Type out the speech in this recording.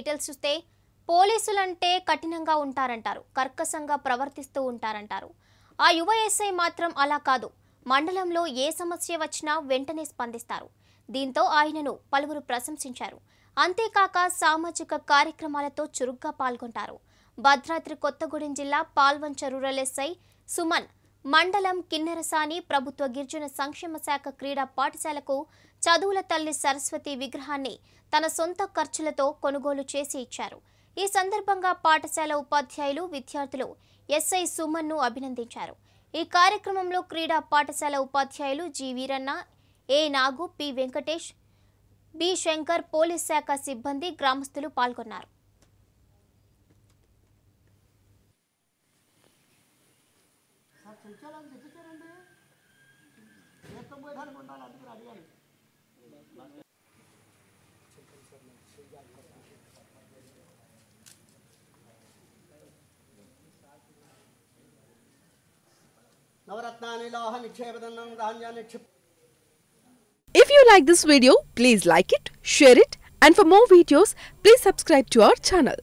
Details చూస్తే పోలీసులంటే కఠినంగా ఉంటారంటారు కర్కశంగా ప్రవర్తిస్తూ ఉంటారంటారు ఆ యువ ఎస్ఐ మాత్రం అలా కాదు మండలంలో ఏ సమస్య వచ్చినా వెంటనే స్పందిస్తారు దీంతో ఆయనను పలువురు ప్రశంసించారు అంతేకాక సామాజిక కార్యక్రమాలతో చురుగ్గా పాల్గొంటారు భద్రాద్రి కొత్తగూడెం జిల్లా పాల్వంచ రూరల్ ఎస్ఐ సుమన్ మండలం కిన్నెరసాని ప్రభుత్వ గిరిజన సంక్షేమ శాఖ క్రీడా పాఠశాలకు చదువుల తల్లి సరస్వతి విగ్రహాన్ని తన సొంత ఖర్చులతో కొనుగోలు చేసి ఇచ్చారు ఈ సందర్భంగా పాఠశాల ఉపాధ్యాయులు విద్యార్థులు ఎస్ఐ సుమన్ను అభినందించారు ఈ కార్యక్రమంలో క్రీడా పాఠశాల ఉపాధ్యాయులు G Veeranna A Nagu P Venkatesh B Shankar police శాఖ సిబ్బంది గ్రామస్తులు పాల్గొన్నారు శ్రీశైలం తెచ్చారండి తీర్థం పోయడానికి ఉండాలి అందుకని అడిగాను నవరత్నాని లోహ నిక్షేపదన్నం ధాన్యాన్ని నిక్షిప్ If you like this video, please like it, share it and for more videos, please subscribe to our channel.